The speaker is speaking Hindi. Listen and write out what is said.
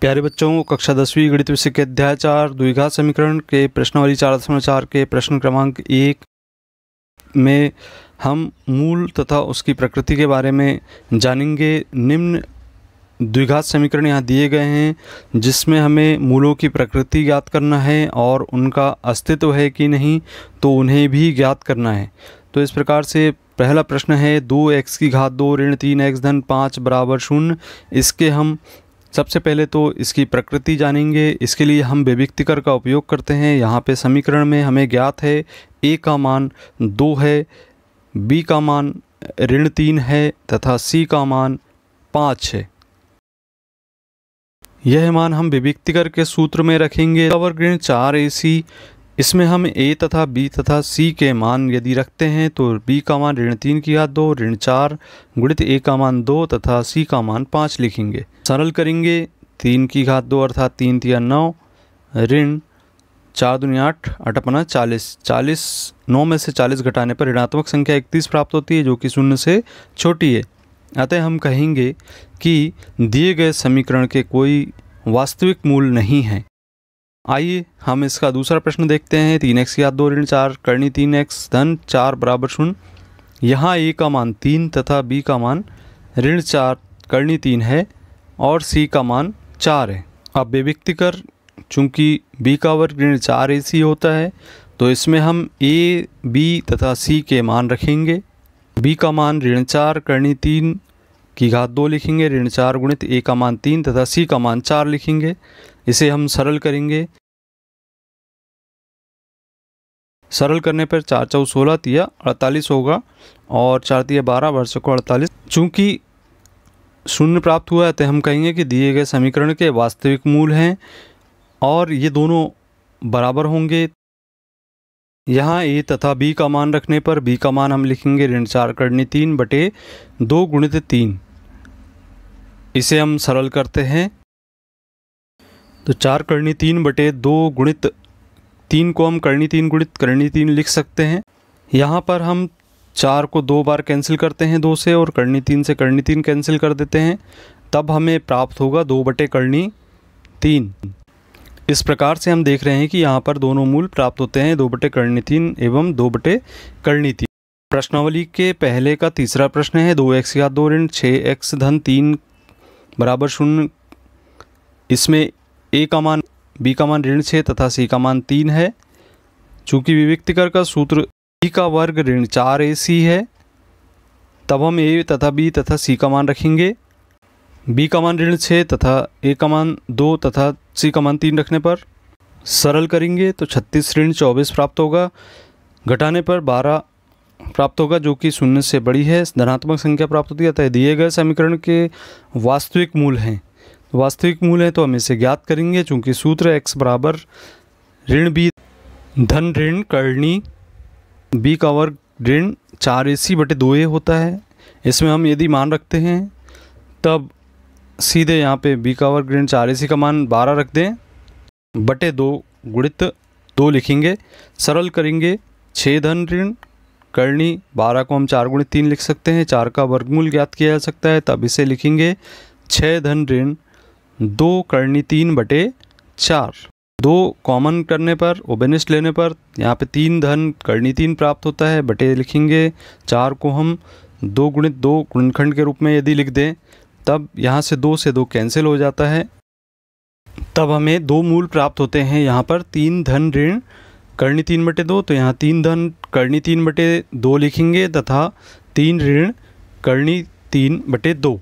प्यारे बच्चों कक्षा दसवीं गणित विषय के अध्याय चार द्विघात समीकरण के प्रश्नवाली चार दशमलव चार के प्रश्न क्रमांक एक में हम मूल तथा उसकी प्रकृति के बारे में जानेंगे निम्न द्विघात समीकरण यहाँ दिए गए हैं जिसमें हमें मूलों की प्रकृति ज्ञात करना है और उनका अस्तित्व है कि नहीं तो उन्हें भी ज्ञात करना है तो इस प्रकार से पहला प्रश्न है दो एक्स की घात दो ऋण तीन एक्स धन पाँच बराबर शून्य इसके हम सबसे पहले तो इसकी प्रकृति जानेंगे इसके लिए हम बेबिक्तिकर का उपयोग करते हैं यहाँ पे समीकरण में हमें ज्ञात है ए का मान दो है बी का मान ऋण तीन है तथा सी का मान पाँच है यह मान हम विभिक्तिकर के सूत्र में रखेंगे वर्ग ऋण चार ए सी इसमें हम ए तथा बी तथा सी के मान यदि रखते हैं तो बी का मान ऋण तीन की घात दो ऋण चार गुणित ए का मान दो तथा सी का मान पाँच लिखेंगे सरल करेंगे तीन की घात दो अर्थात तीन तिया नौ ऋण चार दुनिया आठ अटपना चालीस चालीस नौ में से चालीस घटाने पर ऋणात्मक संख्या इकतीस प्राप्त होती है जो कि शून्य से छोटी है अतः हम कहेंगे कि दिए गए समीकरण के कोई वास्तविक मूल नहीं है आइए हम इसका दूसरा प्रश्न देखते हैं तीन एक्स या दो ऋण चार करनी तीन एक्स धन चार बराबर शून्य यहाँ ए का मान तीन तथा बी का मान ऋण चार करनी तीन है और सी का मान चार है अब व्यविक्ति कर चूँकि बी का वर्ग ऋण चार ए सी होता है तो इसमें हम ए बी तथा सी के मान रखेंगे बी का मान ऋण चार करनी तीन की घात दो लिखेंगे ऋण चार गुणित ए का मान तीन तथा सी का मान चार लिखेंगे इसे हम सरल करेंगे सरल करने पर चार चौ सोलह तिया अड़तालीस होगा और चार तिया बारह वर्ष को अड़तालीस चूँकि शून्य प्राप्त हुआ है तो हम कहेंगे कि दिए गए समीकरण के वास्तविक मूल हैं और ये दोनों बराबर होंगे यहाँ ए तथा बी का मान रखने पर बी का मान हम लिखेंगे ऋण चार करनी तीन बटे दो गुणित तीन इसे हम सरल करते हैं तो चार करणी तीन बटे दो गुणित तीन को हम करणी तीन गुणित करणी तीन लिख सकते हैं यहाँ पर हम चार को दो बार कैंसिल करते हैं दो से और करणी तीन से करणी तीन कैंसिल कर देते हैं तब हमें प्राप्त होगा दो बटे करणी तीन इस प्रकार से हम देख रहे हैं कि यहाँ पर दोनों मूल प्राप्त होते हैं दो बटे करणी तीन एवं दो बटे करणी तीन प्रश्नावली के पहले का तीसरा प्रश्न है दो एक्स या दो ऋण छः एक्स धन तीन बराबर शून्य इसमें ए का मान बी का मान ऋण छः तथा सी का मान तीन है चूँकि विविक्तिकर का सूत्र बी e का वर्ग ऋण चार ए सी है तब हम ए तथा बी तथा सी का मान रखेंगे बी का मान ऋण छः तथा ए का मान दो तथा सी का मान तीन रखने पर सरल करेंगे तो छत्तीस ऋण चौबीस प्राप्त होगा घटाने पर बारह प्राप्त होगा जो कि शून्य से बड़ी है धनात्मक संख्या प्राप्त होती है अतः दिए गए समीकरण के वास्तविक मूल हैं वास्तविक मूल है तो हम इसे ज्ञात करेंगे चूँकि सूत्र एक्स बराबर ऋण बी धन ऋण करणी बी का वर्ग ऋण चार ए सी बटे दो ए होता है इसमें हम यदि मान रखते हैं तब सीधे यहाँ पे बी का वर्ग ऋण चार ए सी का मान बारह रख दें बटे दो गुणित दो लिखेंगे सरल करेंगे छः धन ऋण करनी बारह को हम चार गुण तीन लिख सकते हैं चार का वर्गमूल ज्ञात किया जा सकता है तब इसे लिखेंगे छः धन ऋण दो करनी तीन बटे चार दो कॉमन करने पर ओबेनिस्ट लेने पर यहाँ पे तीन धन करनी तीन प्राप्त होता है बटे लिखेंगे चार को हम दो गुणित दो गुणखंड के रूप में यदि लिख दें तब यहाँ से दो से दो कैंसिल हो जाता है तब हमें दो मूल प्राप्त होते हैं यहाँ पर तीन धन ऋण कर्णी तीन बटे दो तो यहाँ तीन धन कर्णी तीन बटे दो लिखेंगे तथा तीन ऋण कर्णी तीन बटे दो